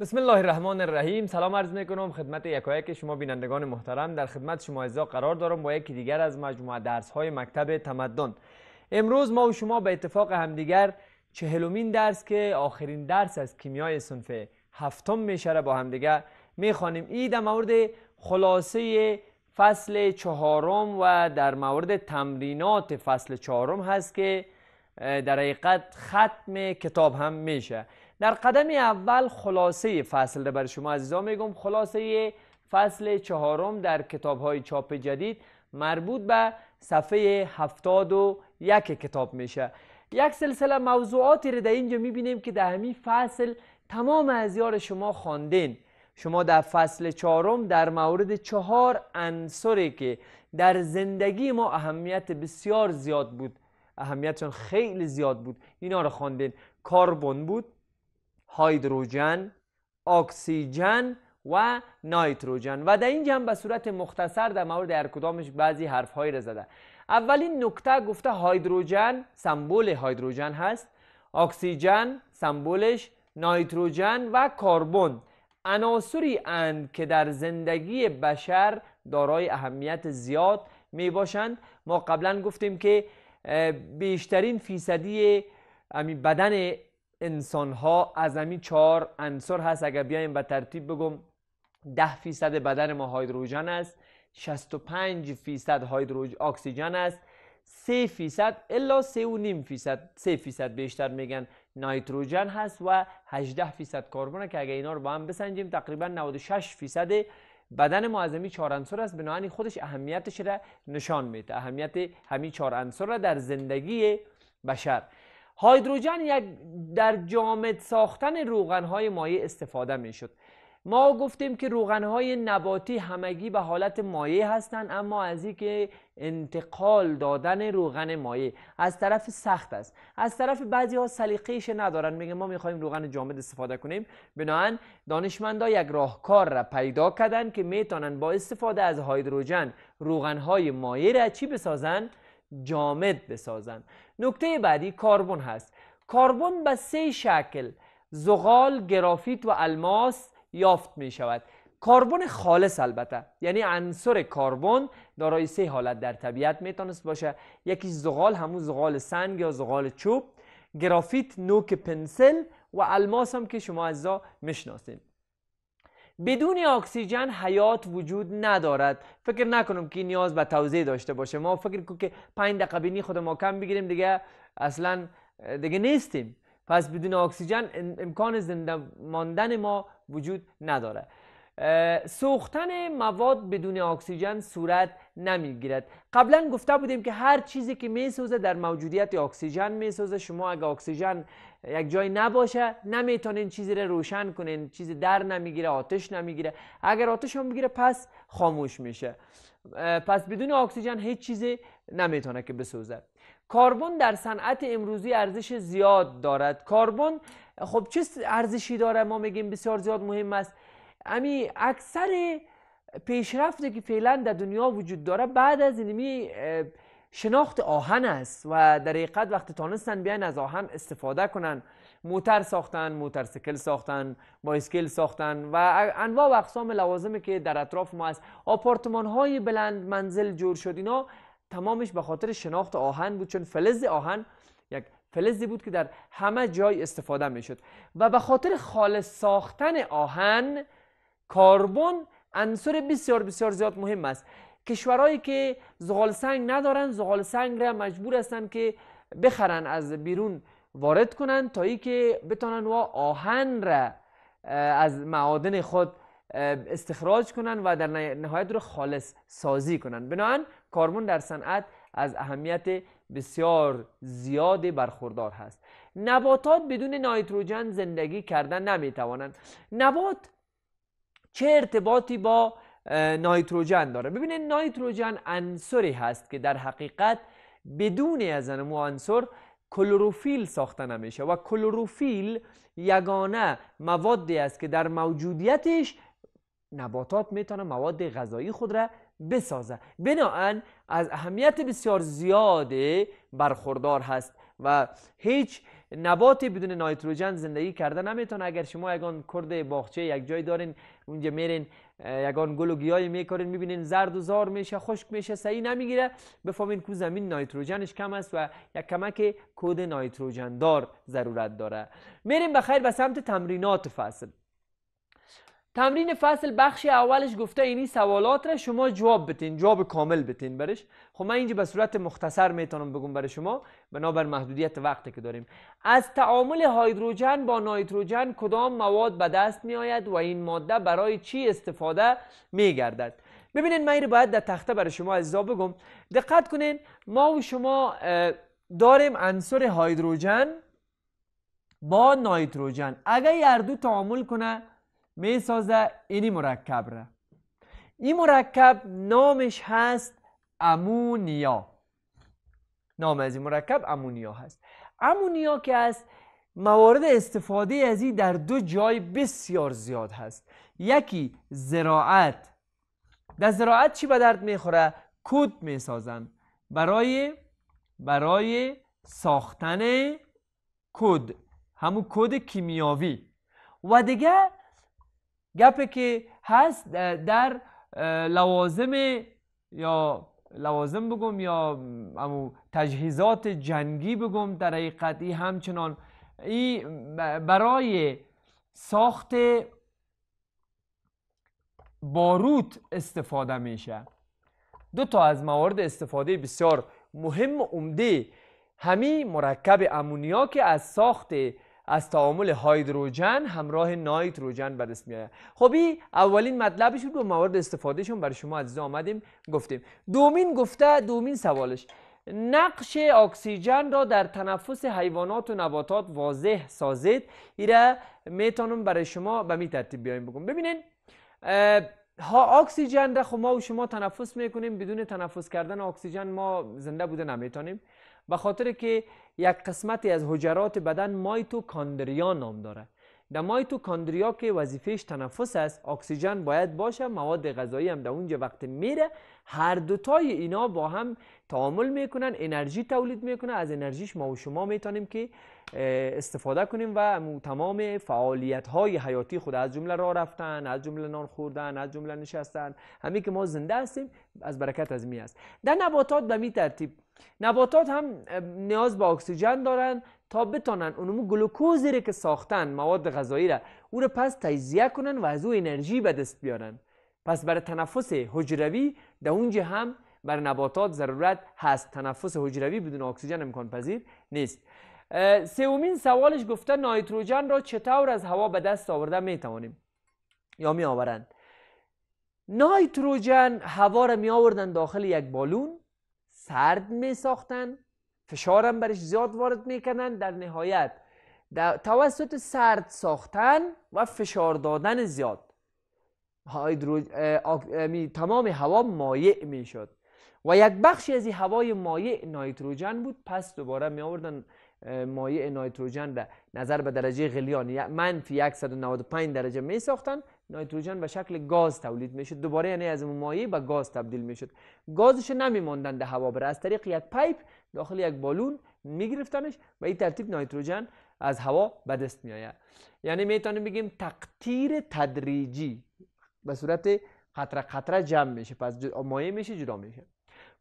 بسم الله الرحمن الرحیم سلام عرض میکنم خدمت یکایک شما بینندگان محترم در خدمت شما اعزا قرار دارم با یکی دیگر از مجموعه درس های مکتب تمدن امروز ما و شما به اتفاق همدیگر چهلمین درس که آخرین درس از کیمیای صنف هفتم میشه با همدیگر میخوانیم ای در مورد خلاصه فصل چهارم و در مورد تمرینات فصل چهارم هست که در حقیقت ختم کتاب هم میشه در قدم اول خلاصه فصل را برای شما عزیزان میگم خلاصه فصل چهارم در کتاب های چاپ جدید مربوط به صفحه هفتاد و یک کتاب میشه یک سلسله موضوعاتی رو در اینجا میبینیم که در همین فصل تمام از شما خواندین شما در فصل چهارم در مورد چهار عنصری که در زندگی ما اهمیت بسیار زیاد بود اهمیتشان خیلی زیاد بود اینا رو خواندین کاربن بود هایدروژن اکسیژن و نایتروژن و در این جمع به صورت مختصر در مورد هر کدامش بعضی حرف را زده اولین نکته گفته هایدروژن سمبول هایدروژن هست اکسیژن سمبولش نایتروژن و کربن عناصری اند که در زندگی بشر دارای اهمیت زیاد می باشند ما قبلا گفتیم که بیشترین فیصدی بدن انسان ها از همین چهار عنصر هست اگر بیایم به ترتیب بگم 10 فیصد بدن ما هایدروژن است 65 فیصد هایدروژن اکسیژن است 3 فیصد الا 3 و نیم فیصد 3 فیصد بیشتر میگن نایتروژن هست و 18 فیصد کربن که اگر اینا رو با هم بسنجیم تقریبا 96 فیصد بدن ما از همین چهار عنصر است بنابراین خودش اهمیتش را نشان میده اهمیت همین چهار عنصر را در زندگی بشر هایدروژن یک در جامد ساختن های مایع استفاده می شد ما گفتیم که روغن های نباتی همگی به حالت مایع هستند اما از که انتقال دادن روغن مایع از طرف سخت است از طرف بعضی ها ندارن میگن ما میخوایم روغن جامد استفاده کنیم بناهن دانشمندا یک راهکار را پیدا کردن که میتونن با استفاده از روغن های مایع را چی بسازن جامد بسازن نکته بعدی کربن هست کربن به سه شکل زغال گرافیت و الماس یافت می شود کربن خالص البته یعنی عنصر کربن دارای سه حالت در طبیعت می میتونست باشه یکی زغال همون زغال سنگ یا زغال چوب گرافیت نوک پنسل و الماس هم که شما از میشناسید بدون اکسیژن حیات وجود ندارد فکر نکنم که نیاز به توضیح داشته باشه ما فکر کنیم که 5 دقیقه بینی خود ما کم بگیریم دیگه اصلا دیگه نیستیم پس بدون اکسیژن امکان زنده ماندن ما وجود نداره سوختن مواد بدون اکسیژن صورت نمیگیرد قبلا گفته بودیم که هر چیزی که سوزه در موجودیت اکسیژن میسوزه شما اگر اکسیژن یک جای نباشه نمیتونین چیزی رو روشن کنین چیزی در نمیگیره آتش نمیگیره اگر آتش هم بگیره پس خاموش میشه پس بدون اکسیژن هیچ چیزی نمیتونه که بسوزه کربن در صنعت امروزی ارزش زیاد دارد کربن خب چه ارزشی داره ما میگیم بسیار زیاد مهم است امی اکثر پیشرفتی که فعلا در دنیا وجود داره بعد از اینمی شناخت آهن است و در حقیقت وقتی تانستن بیان از آهن استفاده کنن موتر ساختن موترسیکل ساختن بایسکل ساختن و انواع و اقسام لوازمی که در اطراف ما است آپارتمان های بلند منزل جور شد اینا تمامش به خاطر شناخت آهن بود چون فلز آهن یک فلزی بود که در همه جای استفاده می شد و به خاطر خالص ساختن آهن کربن عنصر بسیار بسیار زیاد مهم است کشورهایی که زغال سنگ ندارن زغال سنگ را مجبور هستن که بخرن از بیرون وارد کنن تا ای که بتانن و آهن را از معادن خود استخراج کنن و در نهایت رو خالص سازی کنن بنابراین کارمون در صنعت از اهمیت بسیار زیاد برخوردار هست نباتات بدون نایتروجن زندگی کردن نمیتوانند نبات چه ارتباطی با نایتروجن داره ببینید نایتروجن عنصری هست که در حقیقت بدون از مو عنصر کلوروفیل ساخته نمیشه و کلوروفیل یگانه موادی است که در موجودیتش نباتات میتونه مواد غذایی خود را بسازه بناهن از اهمیت بسیار زیاده برخوردار هست و هیچ نباتی بدون نایتروژن زندگی کرده نمیتونه اگر شما یگان کرد باغچه یک جای دارین اونجا میرین یگان گل و گیاهی میکنین میبینین زرد و زار میشه خشک میشه سعی نمیگیره بفهمین کو زمین نایتروژنش کم است و یک کمک کود نایتروژن دار ضرورت داره میریم بخیر به سمت تمرینات فصل تمرین فصل بخش اولش گفته اینی سوالات را شما جواب بتین جواب کامل بتین برش خب من اینجا به صورت مختصر میتونم بگم برای شما بنابر محدودیت وقتی که داریم از تعامل هایدروژن با نایتروژن کدام مواد به دست می آید و این ماده برای چی استفاده می گردد ببینین من رو باید در تخته برای شما عزیزا بگم دقت کنین ما و شما داریم عنصر هایدروژن با نایتروژن اگر هر تعامل کنه می سازه اینی مرکب را این مرکب نامش هست امونیا نام از این مرکب امونیا هست امونیا که از موارد استفاده از این در دو جای بسیار زیاد هست یکی زراعت در زراعت چی به درد میخوره کود میسازن برای برای ساختن کود همون کود کیمیاوی و دیگه گپی که هست در لوازم یا لوازم بگم یا امو تجهیزات جنگی بگم در حقیقت ای همچنان ای برای ساخت باروت استفاده میشه دو تا از موارد استفاده بسیار مهم و عمده همی مرکب امونیا که از ساخت از تعامل هایدروژن همراه نایتروژن به دست میآید خب این اولین مطلبش بود با موارد استفادهشون برای شما عزیزان آمدیم گفتیم دومین گفته دومین سوالش نقش اکسیژن را در تنفس حیوانات و نباتات واضح سازید ایره میتونم برای شما به می ترتیب بیایم بگم ببینین ها اکسیژن را خب ما و شما تنفس میکنیم بدون تنفس کردن اکسیژن ما زنده بوده نمیتونیم به خاطر که یک قسمتی از حجرات بدن مایتوکاندریا نام داره در مایتوکاندریا که وظیفهش تنفس است اکسیژن باید باشه مواد غذایی هم در اونجا وقت میره هر دوتای اینا با هم تعامل میکنن انرژی تولید میکنه از انرژیش ما و شما میتونیم که استفاده کنیم و تمام فعالیت های حیاتی خود از جمله راه رفتن از جمله نان خوردن از جمله نشستن همه که ما زنده هستیم از برکت از می است در نباتات به می ترتیب نباتات هم نیاز به اکسیژن دارن تا بتانن اونمو گلوکوزی که ساختن مواد غذایی را او را پس تجزیه کنن و از او انرژی به دست بیارن پس برای تنفس حجروی در اونجا هم بر نباتات ضرورت هست تنفس حجروی بدون اکسیژن امکان پذیر نیست سومین سوالش گفته نایتروژن را چطور از هوا به دست آورده می یا می آورند نایتروژن هوا را می آوردن داخل یک بالون سرد می ساختن فشارم برش زیاد وارد میکنن در نهایت در توسط سرد ساختن و فشار دادن زیاد تمام هوا مایع میشد و یک بخشی از این هوای مایع نایتروجن بود پس دوباره می آوردن مایع نایتروژن را نظر به درجه غلیان منفی 195 درجه می ساختن نایتروژن به شکل گاز تولید میشد دوباره یعنی از مایع به گاز تبدیل میشد گازش نمی ماندن در هوا بره از طریق یک پایپ داخل یک بالون میگرفتنش و این ترتیب نایتروژن از هوا به دست می آید یعنی میتونیم بگیم تقطیر تدریجی به صورت قطره قطره جمع میشه پس مایع میشه جدا میشه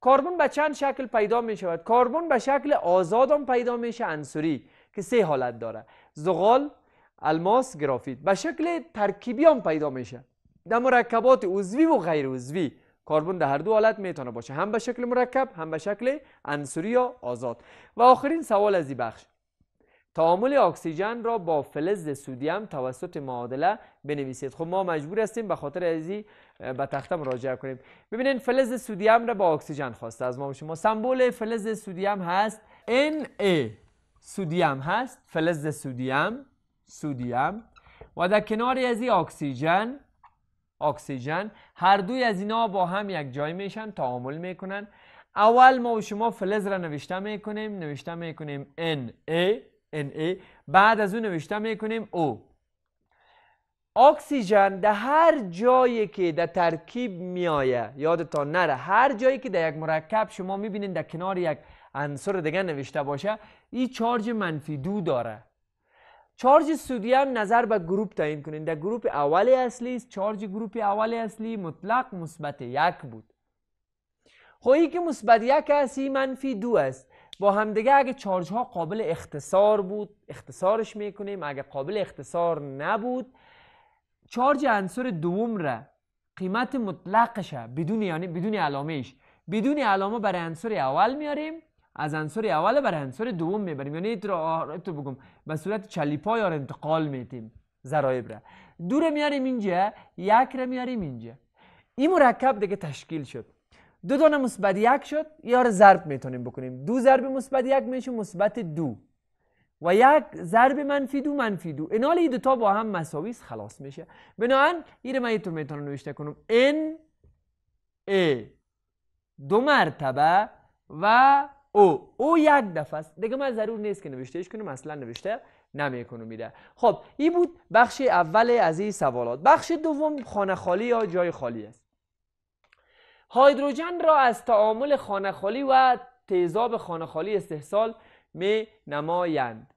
کاربون به چند شکل پیدا می شود کاربون به شکل آزاد هم پیدا میشه انصوری که سه حالت داره زغال الماس گرافیت به شکل ترکیبی هم پیدا میشه در مرکبات عضوی و غیر عضوی کاربون در هر دو حالت میتونه باشه هم به شکل مرکب هم به شکل انصوری یا آزاد و آخرین سوال از این بخش تعامل اکسیژن را با فلز سودیم توسط معادله بنویسید خب ما مجبور هستیم به خاطر ازی به تخته مراجعه کنیم ببینید فلز سودیم را با اکسیژن خواسته از ما و شما سمبول فلز سودیم هست Na سودیم هست فلز سودیم سودیم و در کنار از اکسیژن اکسیژن هر دوی از اینا با هم یک جای میشن تعامل میکنن اول ما و شما فلز را نوشته میکنیم نوشته میکنیم Na بعد از اون می میکنیم او اکسیژن در هر جایی که در ترکیب میایه یادتان نره هر جایی که در یک مرکب شما بینین در کنار یک عنصر دیگه نوشته باشه این چارج منفی دو داره چارج هم نظر به گروپ تعیین کنین در گروپ اول اصلی است چارج گروپ اول اصلی مطلق مثبت یک بود خب که مثبت یک است منفی دو است با دیگه اگه چارج ها قابل اختصار بود اختصارش میکنیم اگه قابل اختصار نبود چارج عنصر دوم را قیمت مطلقشه بدون یعنی بدون بدون علامه برای عنصر اول میاریم از عنصر اول برای عنصر دوم میبریم یعنی تو تو بگم به صورت چلیپا یا انتقال میتیم ذرایب را دو میاریم اینجا یک را میاریم اینجا این مرکب دیگه تشکیل شد دو دانه مثبت یک شد یا رو ضرب میتونیم بکنیم دو ضرب مثبت یک میشه مثبت دو و یک ضرب منفی دو منفی دو این حال دو تا با هم مساوی خلاص میشه بنابراین این من طور میتونم نوشته کنم ان ای دو مرتبه و او او یک دفعه است دیگه من ضرور نیست که نوشتهش کنم اصلا نوشته کنم میده خب این بود بخش اول از این سوالات بخش دوم خانه خالی یا جای خالی است هایدروژن را از تعامل خانخالی و تیزاب خانخالی استحصال می نمایند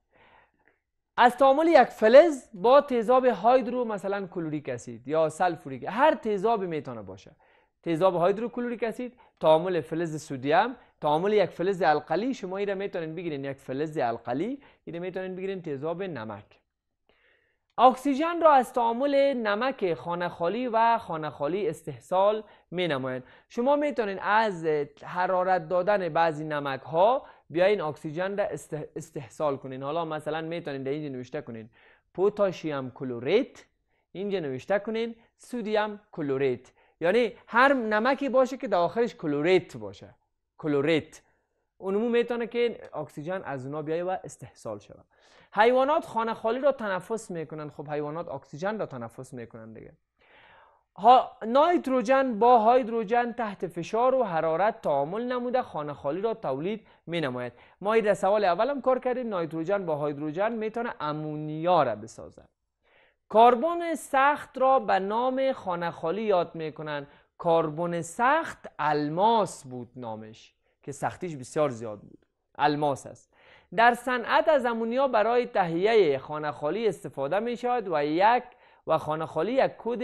از تعامل یک فلز با تیزاب هایدرو مثلا کلوریک اسید یا سلفوریک هر تیزابی میتونه باشه تیزاب هایدرو کلوریک اسید تعامل فلز سودیم تعامل یک فلز القلی شما این را میتونین بگیرین یک فلز القلی این را میتونین بگیرین تیزاب نمک اکسیژن را از تعامل نمک خانه خالی و خانه استحصال می نماین. شما می توانید از حرارت دادن بعضی نمک ها بیاین اکسیژن را استحصال کنین حالا مثلا می توانید اینجا نوشته کنین پوتاشیم کلوریت اینجا نوشته کنین سودیم کلوریت یعنی هر نمکی باشه که در آخرش کلوریت باشه کلوریت اونمو میتونه که اکسیژن از اونا بیای و استحصال شود حیوانات خانه خالی را تنفس میکنن خب حیوانات اکسیژن را تنفس میکنن دیگه ها نایتروجن با هایدروجن تحت فشار و حرارت تعامل نموده خانه خالی را تولید می نماید ما این سوال اولم کار کردیم نایتروجن با هیدروژن میتونه امونیا را بسازد کربن سخت را به نام خانه خالی یاد میکنن کربن سخت الماس بود نامش که سختیش بسیار زیاد بود الماس است در صنعت از امونیا برای تهیه خانه خالی استفاده می شود و یک و خانه خالی یک کود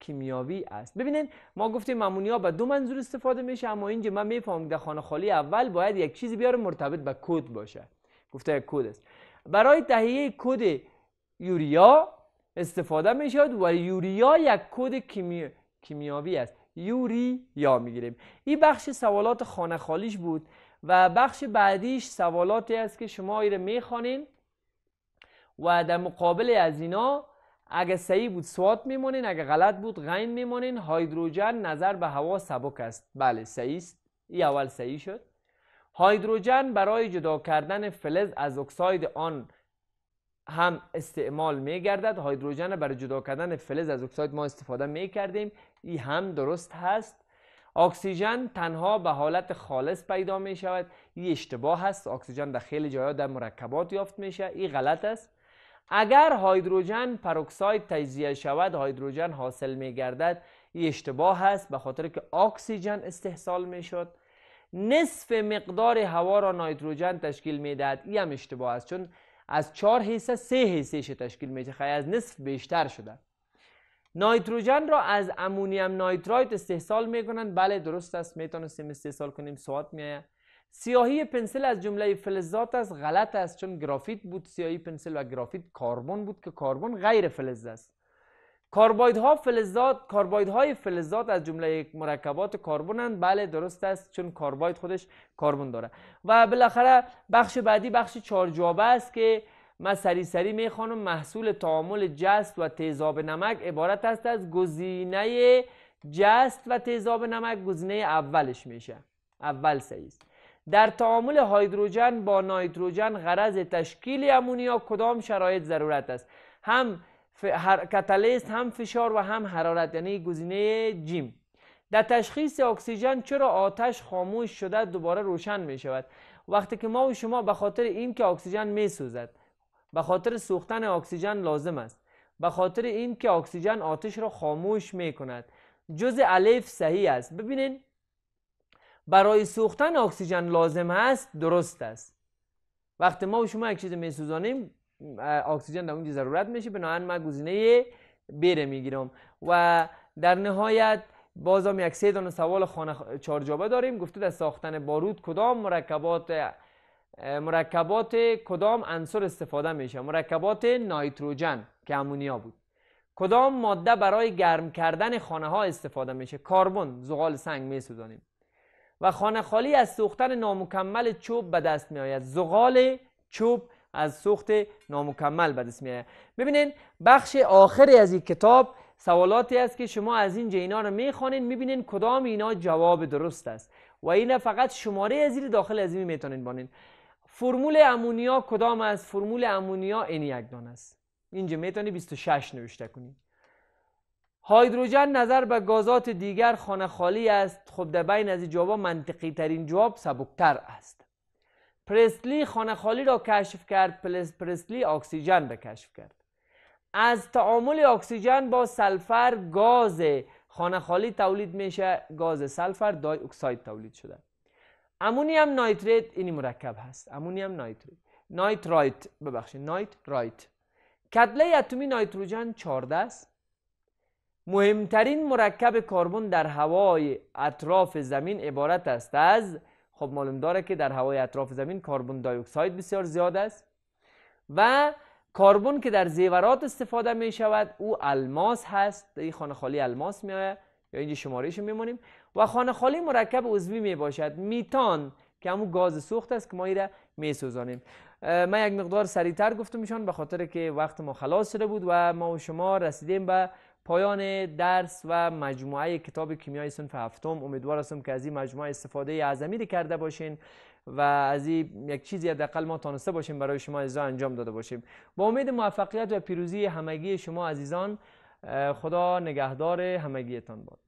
کیمیاوی است ببینید ما گفتیم امونیا به دو منظور استفاده میشه اما اینجا من میفهمم که خانه خالی اول باید یک چیزی بیاره مرتبط به کود باشه گفته یک کود است برای تهیه کود یوریا استفاده می شود و یوریا یک کود کیمیاوی است یوری یا میگیریم این بخش سوالات خانه خالیش بود و بخش بعدیش سوالاتی است که شما ایره میخوانین و در مقابل از اینا اگه صحیح بود سوات میمونین اگه غلط بود غین میمونین هایدروجن نظر به هوا سبک است بله صحیح است این اول صحیح شد هایدروجن برای جدا کردن فلز از اکساید آن هم استعمال میگردد گردد هایدروژن برای جدا کردن فلز از اکساید ما استفاده می کردیم این هم درست هست اکسیژن تنها به حالت خالص پیدا می شود این اشتباه هست اکسیژن در خیلی جاها در مرکبات یافت میشه این غلط است اگر هایدروژن پروکساید تجزیه شود هایدروژن حاصل می گردد این اشتباه هست به خاطر که اکسیژن استحصال می نصف مقدار هوا را نایتروژن تشکیل می دهد این هم اشتباه است چون از 4 سه 3 شه تشکیل میشه خیلی از نصف بیشتر شده نایتروژن را از امونیم نایترایت استحصال میکنند بله درست است میتونستیم استحصال کنیم سواد میایه سیاهی پنسل از جمله فلزات است غلط است چون گرافیت بود سیاهی پنسل و گرافیت کربن بود که کربن غیر فلز است کاربایدها فلزات کاربایدهای فلزات از جمله یک مرکبات کربنند بله درست است چون کارباید خودش کربن داره و بالاخره بخش بعدی بخش جواب است که من سری سری میخوانم محصول تعامل جست و تیزاب نمک عبارت است از گزینه جست و تیزاب نمک گزینه اولش میشه اول است. در تعامل هیدروژن با نایتروژن غرض تشکیل امونیا کدام شرایط ضرورت است هم کتالیست هم فشار و هم حرارت یعنی گزینه جیم در تشخیص اکسیژن چرا آتش خاموش شده دوباره روشن می شود وقتی که ما و شما به خاطر این که اکسیژن می سوزد به خاطر سوختن اکسیژن لازم است به خاطر این که اکسیژن آتش را خاموش می کند جز الف صحیح است ببینید برای سوختن اکسیژن لازم است درست است وقتی ما و شما یک چیز می سوزانیم اکسیژن در اونجا ضرورت میشه بنابراین من گزینه بره میگیرم و در نهایت باز هم یک سه دانه سوال خانه چارجابه داریم گفته در ساختن بارود کدام مرکبات مرکبات کدام عنصر استفاده میشه مرکبات نایتروجن که امونیا بود کدام ماده برای گرم کردن خانه ها استفاده میشه کربن زغال سنگ میسوزانیم و خانه خالی از سوختن نامکمل چوب به دست می آید زغال چوب از سوخت نامکمل به دست ببینید ببینین بخش آخری از این کتاب سوالاتی است که شما از اینجا اینا رو میخوانین میبینین کدام اینا جواب درست است و اینا فقط شماره از داخل از این میتونین بانین فرمول امونیا کدام است فرمول امونیا این یک دان است اینجا میتونی 26 نوشته کنی هایدروژن نظر به گازات دیگر خانه خالی است خب در بین از جواب منطقی ترین جواب سبکتر است پرسلی خانه خالی را کشف کرد پرسلی اکسیژن را کشف کرد از تعامل اکسیژن با سلفر گاز خانه خالی تولید میشه گاز سلفر دای اکساید تولید شده امونیم نایتریت اینی مرکب هست امونیم نایتریت رایت ببخشید رایت. کتله اتمی نایتروژن 14 است مهمترین مرکب کربن در هوای اطراف زمین عبارت است از خب معلوم داره که در هوای اطراف زمین کاربون دی بسیار زیاد است و کاربون که در زیورات استفاده می شود او الماس هست این خانه خالی الماس می آید یا اینجا شمارهش میمونیم و خانه خالی مرکب عضوی می باشد میتان که همون گاز سوخت است که ما ایره می سوزانیم من یک مقدار سریعتر گفتم ایشان به خاطر که وقت ما خلاص شده بود و ما و شما رسیدیم به پایان درس و مجموعه کتاب کیمیای صنف هفتم امیدوار هستم که از این مجموعه استفاده عظیمی کرده باشین و از این یک چیزی حداقل ما تانسته باشیم برای شما عزیزان انجام داده باشیم با امید موفقیت و پیروزی همگی شما عزیزان خدا نگهدار همگیتان باد